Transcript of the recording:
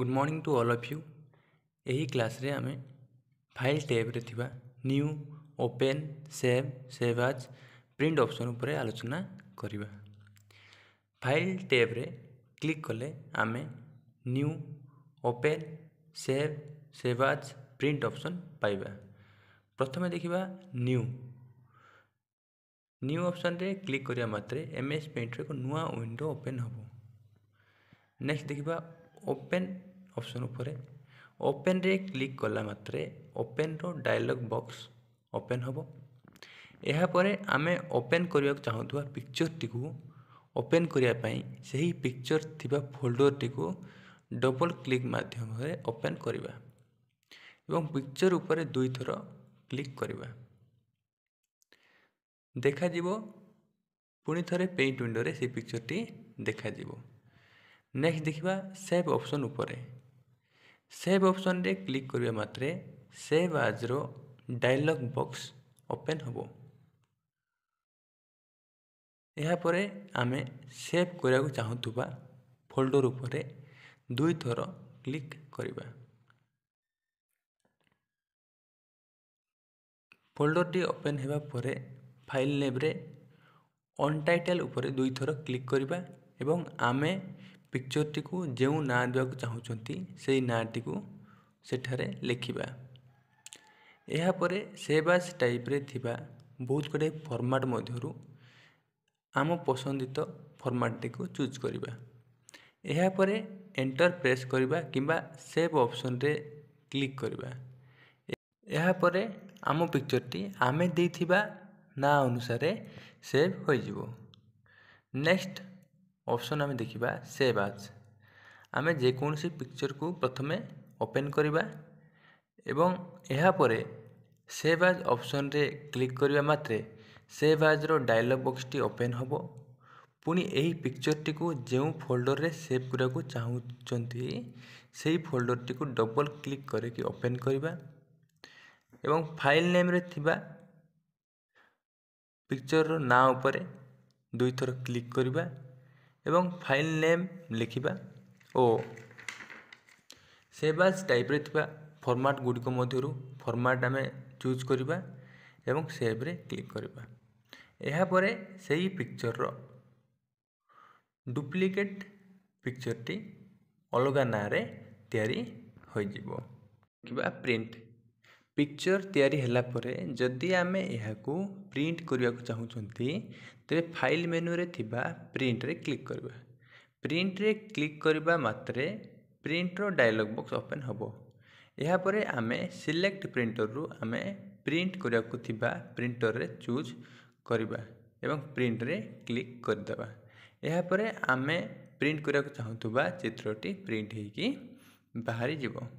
good morning to all of you ଏହି କ୍ଲାସ୍ରେ ଆମେ ଫାଇଲ୍ ଟ୍ୟାବ୍ରେ ଥିବା new open save save as print option ଉପରେ ଆଲୋଚନା କରିବା ଫାଇଲ୍ ଟ୍ୟାବ୍ରେ କ୍ଲିକ୍ କଲେ ଆମେ new open save save as print option ପାଇବା ପ୍ରଥମେ ଦେଖିବା ନ୍ୟୁ ନ୍ୟୁ ଅପସନ୍ରେ କ୍ଲିକ୍ କରିବା ମାତ୍ରେ ଏମ୍ ଏସ୍ ପେଣ୍ଟରେ ଏକ ନୂଆ ୱିଣ୍ଡୋ ଓପେନ୍ ହେବ ନେକ୍ସଟ ଦେଖିବା ଓପେନ୍ ଅପସନ୍ ଉପରେ ଓପେନ୍ରେ କ୍ଲିକ୍ କଲା ମାତ୍ରେ ଓପେନ୍ର ଡାଇଲଗ୍ ବକ୍ସ ଓପେନ୍ ହେବ ଏହାପରେ ଆମେ ଓପେନ୍ କରିବାକୁ ଚାହୁଁଥିବା ପିକ୍ଚର୍ଟିକୁ ଓପେନ୍ କରିବା ପାଇଁ ସେହି ପିକ୍ଚର୍ ଥିବା ଫୋଲ୍ଡର୍ଟିକୁ ଡବଲ୍ କ୍ଲିକ୍ ମାଧ୍ୟମରେ ଓପେନ୍ କରିବା ଏବଂ ପିକ୍ଚର୍ ଉପରେ ଦୁଇଥର କ୍ଲିକ୍ କରିବା ଦେଖାଯିବ ପୁଣି ଥରେ ପେଣ୍ଟ ୱିଣ୍ଡୋରେ ସେ ପିକ୍ଚର୍ଟି ଦେଖାଯିବ ନେକ୍ସଟ ଦେଖିବା ସେଭ୍ ଅପସନ୍ ଉପରେ ସେଭ୍ ଅପସନ୍ରେ କ୍ଲିକ୍ କରିବା ମାତ୍ରେ ସେଭ୍ ଆଜ୍ର ଡାଇଲଗ୍ ବକ୍ସ ଓପେନ୍ ହେବ ଏହାପରେ ଆମେ ସେଭ୍ କରିବାକୁ ଚାହୁଁଥିବା ଫୋଲ୍ଡର ଉପରେ ଦୁଇଥର କ୍ଲିକ୍ କରିବା ଫୋଲ୍ଡରଟି ଓପେନ୍ ହେବା ପରେ ଫାଇଲ୍ ନେମ୍ରେ ଅନ୍ଟାଇଟେଲ୍ ଉପରେ ଦୁଇଥର କ୍ଲିକ୍ କରିବା ଏବଂ ଆମେ ପିକ୍ଚର୍ଟିକୁ ଯେଉଁ ନାଁ ଦେବାକୁ ଚାହୁଁଛନ୍ତି ସେହି ନାଁଟିକୁ ସେଠାରେ ଲେଖିବା ଏହାପରେ ସେବାସ ଟାଇପ୍ରେ ଥିବା ବହୁତ ଗୁଡ଼ିଏ ଫର୍ମାଟ୍ ମଧ୍ୟରୁ ଆମ ପସନ୍ଦିତ ଫର୍ମାଟ୍ଟିକୁ ଚୁଜ୍ କରିବା ଏହାପରେ ଏଣ୍ଟର ପ୍ରେସ୍ କରିବା କିମ୍ବା ସେଭ୍ ଅପସନ୍ରେ କ୍ଲିକ୍ କରିବା ଏହାପରେ ଆମ ପିକ୍ଚର୍ଟି ଆମେ ଦେଇଥିବା ନାଁ ଅନୁସାରେ ସେଭ୍ ହୋଇଯିବ ନେକ୍ସଟ୍ ଅପସନ୍ ଆମେ ଦେଖିବା ସେଭ୍ ଆଜ୍ ଆମେ ଯେକୌଣସି ପିକ୍ଚର୍କୁ ପ୍ରଥମେ ଓପେନ୍ କରିବା ଏବଂ ଏହାପରେ ସେଭ୍ ଆଜ୍ ଅପସନ୍ରେ କ୍ଲିକ୍ କରିବା ମାତ୍ରେ ସେଭ୍ ଆଜ୍ର ଡାଇଲଗ୍ ବକ୍ସଟି ଓପେନ୍ ହେବ ପୁଣି ଏହି ପିକ୍ଚର୍ଟିକୁ ଯେଉଁ ଫୋଲ୍ଡର୍ରେ ସେଭ୍ କରିବାକୁ ଚାହୁଁଛନ୍ତି ସେହି ଫୋଲ୍ଡର୍ଟିକୁ ଡବଲ୍ କ୍ଲିକ୍ କରିକି ଓପେନ୍ କରିବା ଏବଂ ଫାଇଲ୍ ନେମ୍ରେ ଥିବା ପିକ୍ଚର୍ର ନାଁ ଉପରେ ଦୁଇଥର କ୍ଲିକ୍ କରିବା ଏବଂ ଫାଇଲ୍ ନେମ୍ ଲେଖିବା ଓ ସେଭ୍ ଆଜ୍ ଟାଇପ୍ରେ ଥିବା ଫର୍ମାଟ୍ ଗୁଡ଼ିକ ମଧ୍ୟରୁ ଫର୍ମାଟ୍ ଆମେ ଚୁଜ୍ କରିବା ଏବଂ ସେଭ୍ରେ କ୍ଲିକ୍ କରିବା ଏହାପରେ ସେହି ପିକ୍ଚର୍ର ଡୁପ୍ଲିକେଟ୍ ପିକ୍ଚର୍ଟି ଅଲଗା ନାଁରେ ତିଆରି ହୋଇଯିବ କିମ୍ବା ପ୍ରିଣ୍ଟ ପିକ୍ଚର୍ ତିଆରି ହେଲା ପରେ ଯଦି ଆମେ ଏହାକୁ ପ୍ରିଣ୍ଟ କରିବାକୁ ଚାହୁଁଛନ୍ତି ତେବେ ଫାଇଲ୍ ମେନୁରେ ଥିବା ପ୍ରିଣ୍ଟରେ କ୍ଲିକ୍ କରିବା ପ୍ରିଣ୍ଟରେ କ୍ଲିକ୍ କରିବା ମାତ୍ରେ ପ୍ରିଣ୍ଟର ଡାୟଲଗ୍ ବକ୍ସ ଓପେନ୍ ହେବ ଏହାପରେ ଆମେ ସିଲେକ୍ଟ ପ୍ରିଣ୍ଟରରୁ ଆମେ ପ୍ରିଣ୍ଟ କରିବାକୁ ଥିବା ପ୍ରିଣ୍ଟରରେ ଚୁଜ୍ କରିବା ଏବଂ ପ୍ରିଣ୍ଟରେ କ୍ଲିକ୍ କରିଦେବା ଏହାପରେ ଆମେ ପ୍ରିଣ୍ଟ କରିବାକୁ ଚାହୁଁଥିବା ଚିତ୍ରଟି ପ୍ରିଣ୍ଟ ହୋଇକି ବାହାରିଯିବ